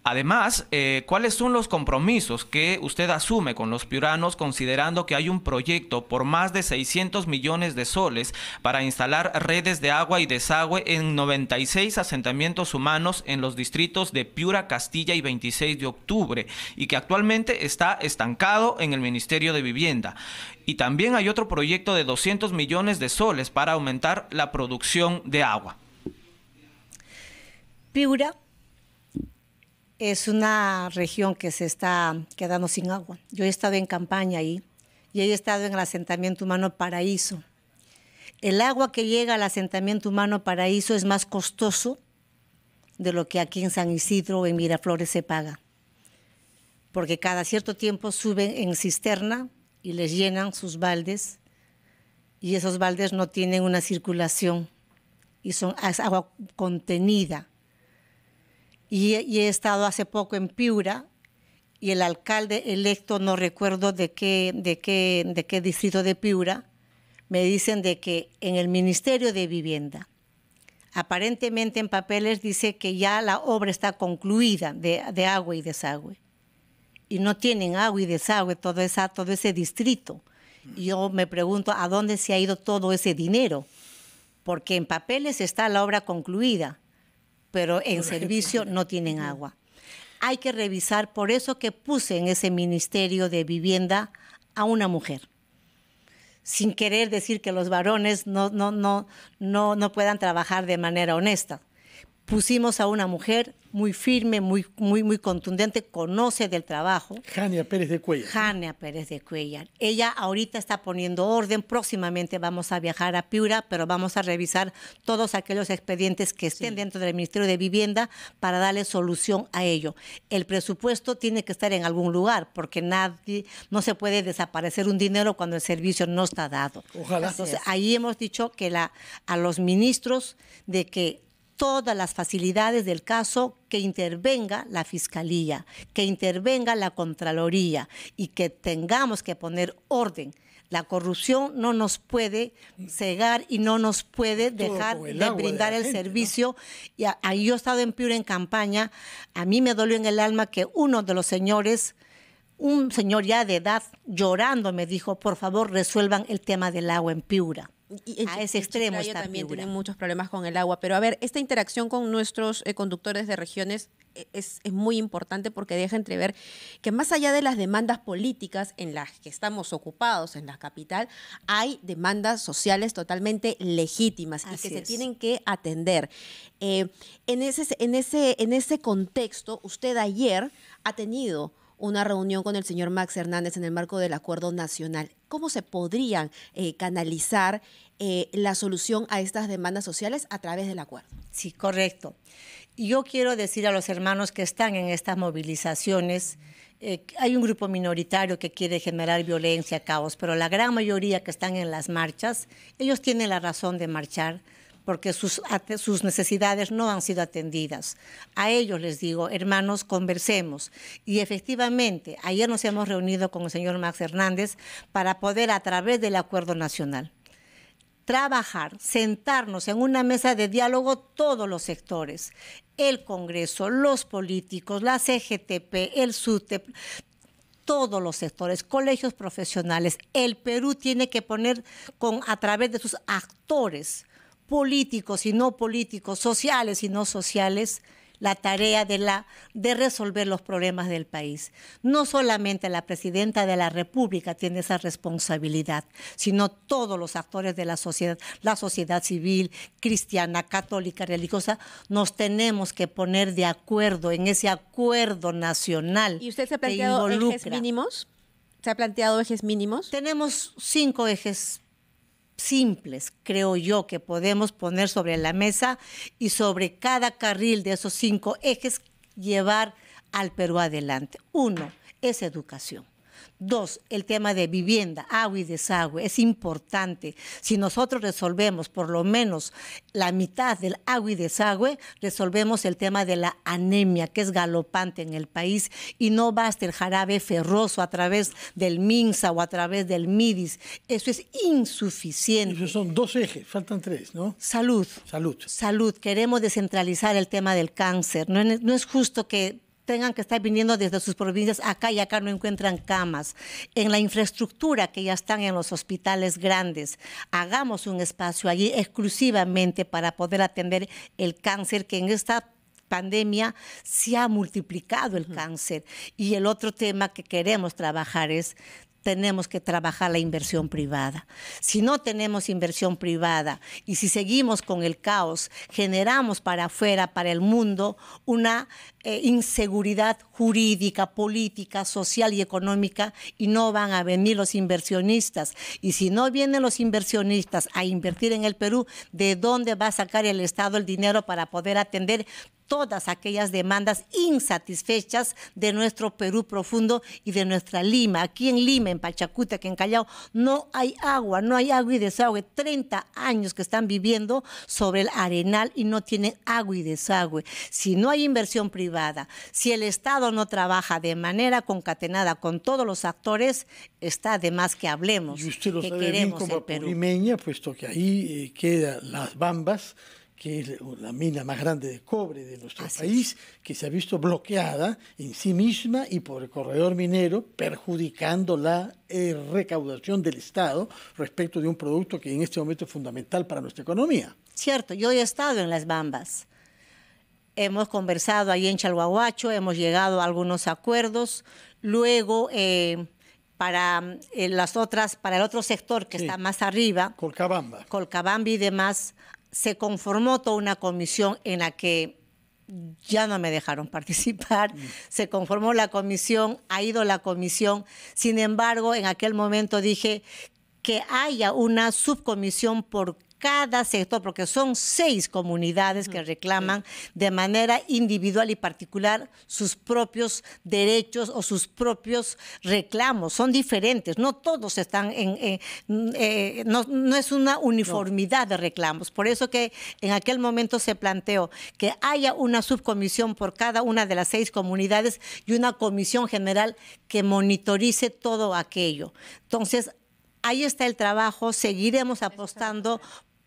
Además, eh, ¿cuáles son los compromisos que usted asume con los piuranos considerando que hay un proyecto por más de 600 millones de soles para instalar redes de agua y desagüe en 96 asentamientos humanos en los distritos de Piura, Castilla y 26 de octubre y que actualmente está estancado en el Ministerio de Vivienda? Y también hay otro proyecto de 200 millones de soles para aumentar la producción de agua. Piura es una región que se está quedando sin agua. Yo he estado en campaña ahí y he estado en el asentamiento humano Paraíso. El agua que llega al asentamiento humano Paraíso es más costoso de lo que aquí en San Isidro o en Miraflores se paga. Porque cada cierto tiempo suben en cisterna y les llenan sus baldes y esos baldes no tienen una circulación y son agua contenida y, he estado hace poco en Piura, y el alcalde electo, no recuerdo de qué, de qué, de qué distrito de Piura, me dicen de que en el Ministerio de Vivienda, aparentemente en papeles dice que ya la obra está concluida de, agua y desagüe. Y no tienen agua y desagüe todo, esa, todo ese distrito. yo me pregunto a dónde se ha ido todo ese dinero, porque en papeles está la obra concluida pero en servicio no tienen agua. Hay que revisar, por eso que puse en ese Ministerio de Vivienda a una mujer sin querer decir que los varones no, no, no, no, no puedan trabajar de manera honesta pusimos a una mujer muy firme, muy, muy, muy contundente, conoce del trabajo. Jania Pérez de Cuellar. Jania Pérez de Cuellar. Ella ahorita está poniendo orden, próximamente vamos a viajar a Piura, pero vamos a revisar todos aquellos expedientes que estén dentro del Ministerio de Vivienda para darle solución a ello. El presupuesto tiene que estar en algún lugar, porque nadie, no se puede desaparecer un dinero cuando el servicio no está dado. Ojalá. Entonces, ahí hemos dicho que la, a los ministros de que todas las facilidades del caso que intervenga la Fiscalía, que intervenga la Contraloría y que tengamos que poner orden. La corrupción no nos puede cegar y no nos puede dejar de brindar el servicio. Y ahí yo he estado en Piura en campaña, a mí me dolió en el alma que uno de los señores un señor ya de edad llorando me dijo, por favor resuelvan el tema del agua en Piura a ah, ese extremo también tienen muchos problemas con el agua. Pero a ver, esta interacción con nuestros eh, conductores de regiones e, es, muy importante porque deja entrever que más allá de las demandas políticas en las que estamos ocupados en la capital, hay demandas sociales totalmente legítimas y que se tienen que atender. Eh, en, ese, en, ese, en ese contexto, usted ayer ha tenido una reunión con el señor Max Hernández en el marco del acuerdo nacional. ¿Cómo se podrían eh, canalizar eh, la solución a estas demandas sociales a través del acuerdo? Sí, correcto. Yo quiero decir a los hermanos que están en estas movilizaciones, eh, hay un grupo minoritario que quiere generar violencia, caos, pero la gran mayoría que están en las marchas, ellos tienen la razón de marchar porque sus, sus necesidades no han sido atendidas. A ellos les digo, hermanos, conversemos. Y efectivamente, ayer nos hemos reunido con el señor Max Hernández para poder, a través del acuerdo nacional, trabajar, sentarnos en una mesa de diálogo todos los sectores, el Congreso, los políticos, la CGTP, el SUTEP, todos los sectores, colegios profesionales. El Perú tiene que poner con, a través de sus actores políticos y no políticos, sociales y no sociales, la tarea de, la, de resolver los problemas del país. No solamente la presidenta de la República tiene esa responsabilidad, sino todos los actores de la sociedad, la sociedad civil, cristiana, católica, religiosa, nos tenemos que poner de acuerdo en ese acuerdo nacional. ¿Y usted se ha planteado ejes mínimos? ¿Se ha planteado ejes mínimos? Tenemos cinco ejes simples, creo yo, que podemos poner sobre la mesa y sobre cada carril de esos cinco ejes llevar al Perú adelante. Uno es educación. Dos, el tema de vivienda, agua y desagüe. Es importante. Si nosotros resolvemos por lo menos la mitad del agua y desagüe, resolvemos el tema de la anemia, que es galopante en el país, y no basta el jarabe ferroso a través del MINSA o a través del MIDIS. Eso es insuficiente. son dos ejes, faltan tres, ¿no? Salud. Salud. Salud. Queremos descentralizar el tema del cáncer. no es justo que tengan que estar viniendo desde sus provincias acá y acá no encuentran camas, en la infraestructura que ya están en los hospitales grandes. Hagamos un espacio allí exclusivamente para poder atender el cáncer que en esta pandemia se ha multiplicado el cáncer. Y el otro tema que queremos trabajar es tenemos que trabajar la inversión privada. Si no tenemos inversión privada y si seguimos con el caos, generamos para afuera, para el mundo, una eh, inseguridad jurídica, política, social y económica y no van a venir los inversionistas. Y si no vienen los inversionistas a invertir en el Perú, ¿de dónde va a sacar el Estado el dinero para poder atender todas aquellas demandas insatisfechas de nuestro Perú profundo y de nuestra Lima. Aquí en Lima, en Pachacuta, que en Callao, no hay agua, no hay agua y desagüe. 30 años que están viviendo sobre el arenal y no tienen agua y desagüe. Si no hay inversión privada, si el Estado no trabaja de manera concatenada con todos los actores, está de más que hablemos. Y usted lo que sabe queremos el Perú. puesto que ahí eh, quedan las bambas que es la mina más grande de cobre de nuestro país, que se ha visto bloqueada en sí misma y por el corredor minero, perjudicando la eh, recaudación del Estado respecto de un producto que en este momento es fundamental para nuestra economía. Cierto, yo he estado en las Bambas. Hemos conversado ahí en Chalhuahuacho, hemos llegado a algunos acuerdos. Luego, eh, para eh, las otras, para el otro sector que está más arriba. Colcabamba. Colcabamba y demás, se conformó toda una comisión en la que ya no me dejaron participar, mm. se conformó la comisión, ha ido la comisión, sin embargo, en aquel momento dije que haya una subcomisión por cada sector, porque son seis comunidades que reclaman de manera individual y particular sus propios derechos o sus propios reclamos. Son diferentes, no todos están en... Eh, no, es una uniformidad de reclamos. Por eso que en aquel momento se planteó que haya una subcomisión por cada una de las seis comunidades y una comisión general que monitorice todo aquello. Entonces, ahí está el trabajo, seguiremos apostando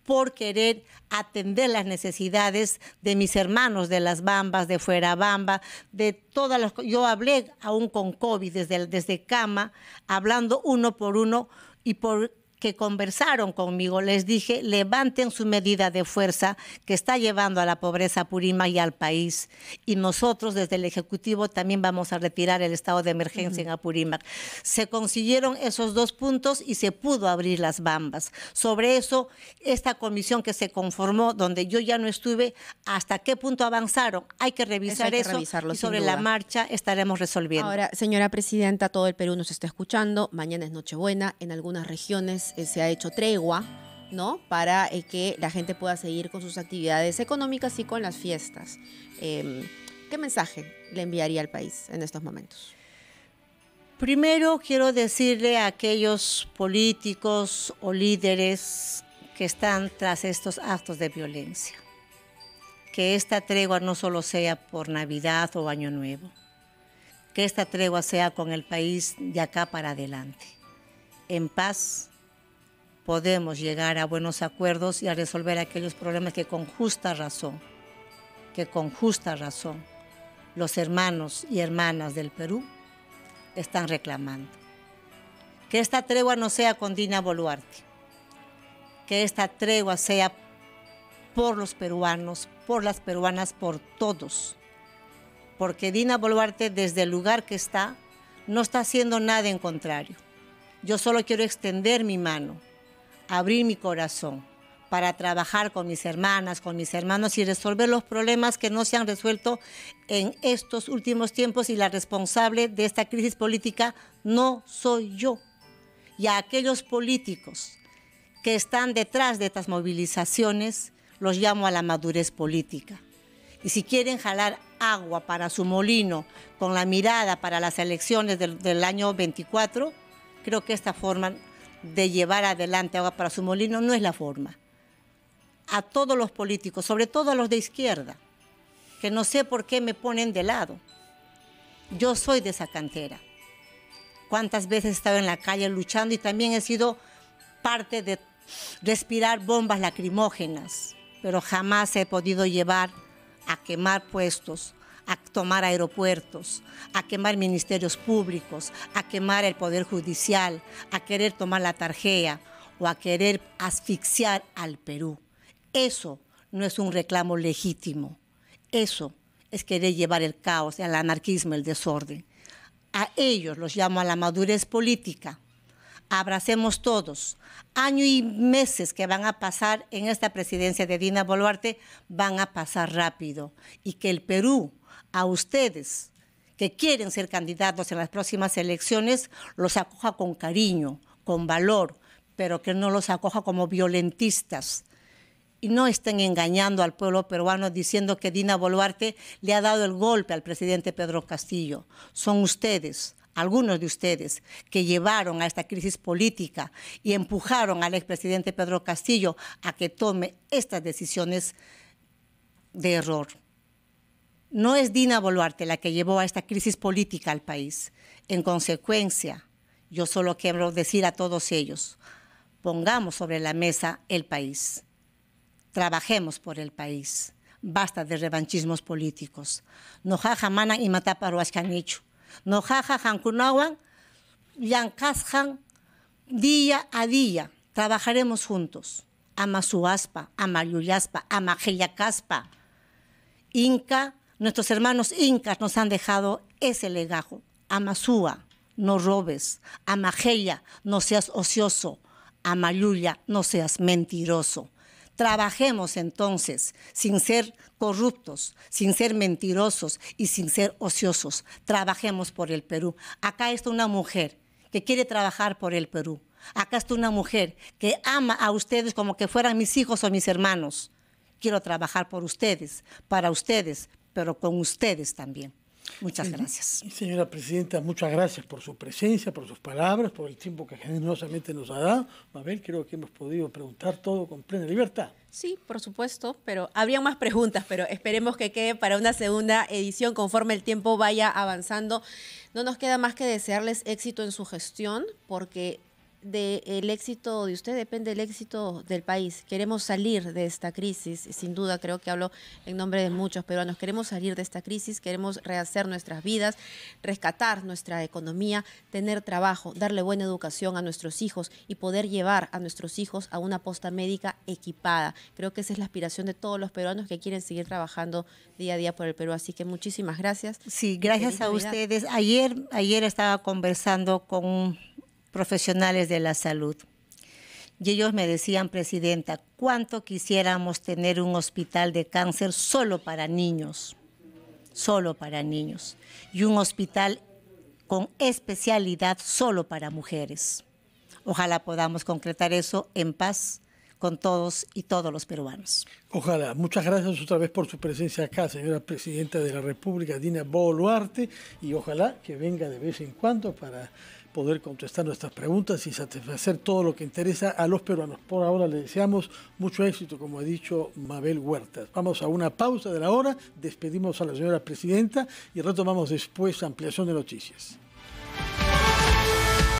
por querer atender las necesidades de mis hermanos de las Bambas, de Fuera Bamba, de todas las... Yo hablé aún con COVID desde, desde cama, hablando uno por uno y por conversaron conmigo, les dije, levanten su medida de fuerza que está llevando a la pobreza Purima y al país. Y nosotros desde el Ejecutivo también vamos a retirar el estado de emergencia en Apurímac. Se consiguieron esos dos puntos y se pudo abrir las bambas. Sobre eso, esta comisión que se conformó, donde yo ya no estuve, ¿hasta qué punto avanzaron? Hay que revisar eso, eso y sobre la marcha estaremos resolviendo. Ahora, señora Presidenta, todo el Perú nos está escuchando. Mañana es Nochebuena. En algunas regiones se ha hecho tregua, ¿no? Para eh, que la gente pueda seguir con sus actividades económicas y con las fiestas. Em, ¿Qué mensaje le enviaría al país en estos momentos? Primero quiero decirle a aquellos políticos o líderes que están tras estos actos de violencia, que esta tregua no solo sea por Navidad o Año Nuevo, que esta tregua sea con el país de acá para adelante, en paz, podemos llegar a buenos acuerdos y a resolver aquellos problemas que con justa razón, que con justa razón los hermanos y hermanas del Perú están reclamando. Que esta tregua no sea con Dina Boluarte, que esta tregua sea por los peruanos, por las peruanas, por todos. Porque Dina Boluarte, desde el lugar que está, no está haciendo nada en contrario. Yo solo quiero extender mi mano abrir mi corazón para trabajar con mis hermanas, con mis hermanos y resolver los problemas que no se han resuelto en estos últimos tiempos y la responsable de esta crisis política no soy yo. Y a aquellos políticos que están detrás de estas movilizaciones los llamo a la madurez política. Y si quieren jalar agua para su molino con la mirada para las elecciones del, del año 24, creo que esta forma de llevar adelante agua para su molino no es la forma. A todos los políticos, sobre todo a los de izquierda, que no sé por qué me ponen de lado. Yo soy de esa cantera. Cuántas veces he estado en la calle luchando y también he sido parte de respirar bombas lacrimógenas, pero jamás he podido llevar a quemar puestos a tomar aeropuertos, a quemar ministerios públicos, a quemar el Poder Judicial, a querer tomar la tarjea o a querer asfixiar al Perú. Eso no es un reclamo legítimo. Eso es querer llevar el caos, el anarquismo, el desorden. A ellos los llamo a la madurez política. Abracemos todos. Año y meses que van a pasar en esta presidencia de Dina Boluarte van a pasar rápido y que el Perú a ustedes que quieren ser candidatos en las próximas elecciones, los acoja con cariño, con valor, pero que no los acoja como violentistas. Y no estén engañando al pueblo peruano diciendo que Dina Boluarte le ha dado el golpe al presidente Pedro Castillo. Son ustedes, algunos de ustedes, que llevaron a esta crisis política y empujaron al expresidente Pedro Castillo a que tome estas decisiones de error. No es Dina Boluarte la que llevó a esta crisis política al país. En consecuencia, yo solo quiero decir a todos ellos, pongamos sobre la mesa el país, trabajemos por el país, basta de revanchismos políticos. No jaja mana y mata paruascanichu. No jaja jankunawan, yankasjan, día a día, trabajaremos juntos. Ama suaspa, ama yuyaspa, ama Inca, Nuestros hermanos incas nos han dejado ese legajo. Amazúa, no robes. Amajeya, no seas ocioso. Amayuya, no seas mentiroso. Trabajemos entonces sin ser corruptos, sin ser mentirosos y sin ser ociosos. Trabajemos por el Perú. Acá está una mujer que quiere trabajar por el Perú. Acá está una mujer que ama a ustedes como que fueran mis hijos o mis hermanos. Quiero trabajar por ustedes, para ustedes, pero con ustedes también. Muchas gracias. Señora Presidenta, muchas gracias por su presencia, por sus palabras, por el tiempo que generosamente nos ha dado. Mabel, creo que hemos podido preguntar todo con plena libertad. Sí, por supuesto, pero habría más preguntas, pero esperemos que quede para una segunda edición conforme el tiempo vaya avanzando. No nos queda más que desearles éxito en su gestión, porque del éxito de usted depende el éxito del país. Queremos salir de esta crisis, sin duda creo que hablo en nombre de muchos peruanos, queremos salir de esta crisis, queremos rehacer nuestras vidas, rescatar nuestra economía, tener trabajo, darle buena educación a nuestros hijos y poder llevar a nuestros hijos a una posta médica equipada. Creo que esa es la aspiración de todos los peruanos que quieren seguir trabajando día a día por el Perú. Así que muchísimas gracias. Sí, gracias a ustedes. Ayer, ayer estaba conversando con profesionales de la salud. Y ellos me decían, Presidenta, ¿cuánto quisiéramos tener un hospital de cáncer solo para niños? Solo para niños. Y un hospital con especialidad solo para mujeres. Ojalá podamos concretar eso en paz con todos y todos los peruanos. Ojalá. Muchas gracias otra vez por su presencia acá, señora Presidenta de la República, Dina Boluarte, y ojalá que venga de vez en cuando para poder contestar nuestras preguntas y satisfacer todo lo que interesa a los peruanos. Por ahora le deseamos mucho éxito, como ha dicho Mabel Huertas. Vamos a una pausa de la hora, despedimos a la señora presidenta y retomamos después ampliación de noticias.